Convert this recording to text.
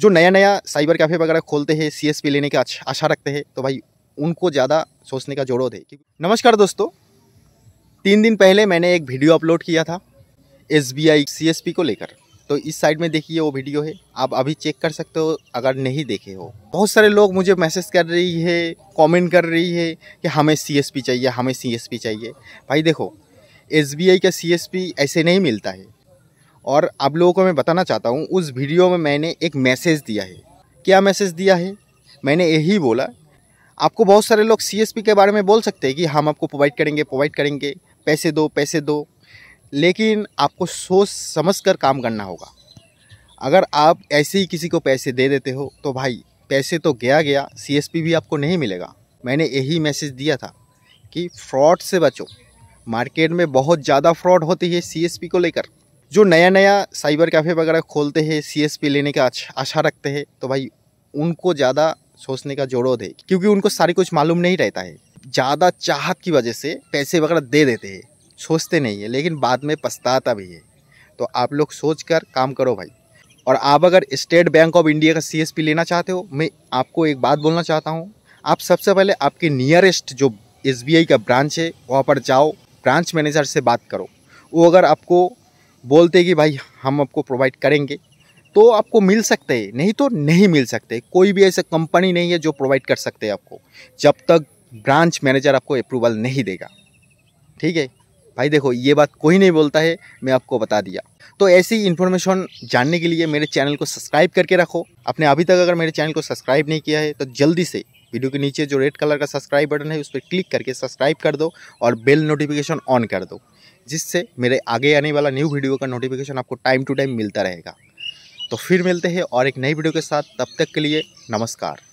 जो नया नया साइबर कैफ़े वगैरह खोलते हैं सी लेने का आशा रखते हैं तो भाई उनको ज़्यादा सोचने का दे क्योंकि नमस्कार दोस्तों तीन दिन पहले मैंने एक वीडियो अपलोड किया था एस बी को लेकर तो इस साइड में देखिए वो वीडियो है आप अभी चेक कर सकते हो अगर नहीं देखे हो बहुत सारे लोग मुझे मैसेज कर रही है कमेंट कर रही है कि हमें सीएसपी चाहिए हमें सीएसपी चाहिए भाई देखो एसबीआई का सीएसपी ऐसे नहीं मिलता है और आप लोगों को मैं बताना चाहता हूँ उस वीडियो में मैंने एक मैसेज दिया है क्या मैसेज दिया है मैंने यही बोला आपको बहुत सारे लोग सी के बारे में बोल सकते हैं कि हम आपको प्रोवाइड करेंगे प्रोवाइड करेंगे पैसे दो पैसे दो लेकिन आपको सोच समझ कर काम करना होगा अगर आप ऐसे ही किसी को पैसे दे देते हो तो भाई पैसे तो गया गया सी भी आपको नहीं मिलेगा मैंने यही मैसेज दिया था कि फ्रॉड से बचो मार्केट में बहुत ज़्यादा फ्रॉड होती है सी को लेकर जो नया नया साइबर कैफ़े वगैरह खोलते हैं सीएसपी लेने का आशा रखते हैं तो भाई उनको ज़्यादा सोचने का जोड़ो दे क्योंकि उनको सारी कुछ मालूम नहीं रहता है ज़्यादा चाहत की वजह से पैसे वगैरह दे देते हैं सोचते नहीं है लेकिन बाद में पछताता भी है तो आप लोग सोच कर काम करो भाई और आप अगर स्टेट बैंक ऑफ इंडिया का पी लेना चाहते हो मैं आपको एक बात बोलना चाहता हूँ आप सबसे पहले आपके नियरेस्ट जो आई का ब्रांच है वहाँ पर जाओ ब्रांच मैनेजर से बात करो वो अगर आपको बोलते कि भाई हम आपको प्रोवाइड करेंगे तो आपको मिल सकते हैं नहीं तो नहीं मिल सकते कोई भी ऐसा कंपनी नहीं है जो प्रोवाइड कर सकते हैं आपको जब तक ब्रांच मैनेजर आपको अप्रूवल नहीं देगा ठीक है भाई देखो ये बात कोई नहीं बोलता है मैं आपको बता दिया तो ऐसी इन्फॉर्मेशन जानने के लिए मेरे चैनल को सब्सक्राइब करके रखो आपने अभी तक अगर मेरे चैनल को सब्सक्राइब नहीं किया है तो जल्दी से वीडियो के नीचे जो रेड कलर का सब्सक्राइब बटन है उस पर क्लिक करके सब्सक्राइब कर दो और बेल नोटिफिकेशन ऑन कर दो जिससे मेरे आगे आने वाला न्यू वीडियो का नोटिफिकेशन आपको टाइम टू टाइम मिलता रहेगा तो फिर मिलते हैं और एक नई वीडियो के साथ तब तक के लिए नमस्कार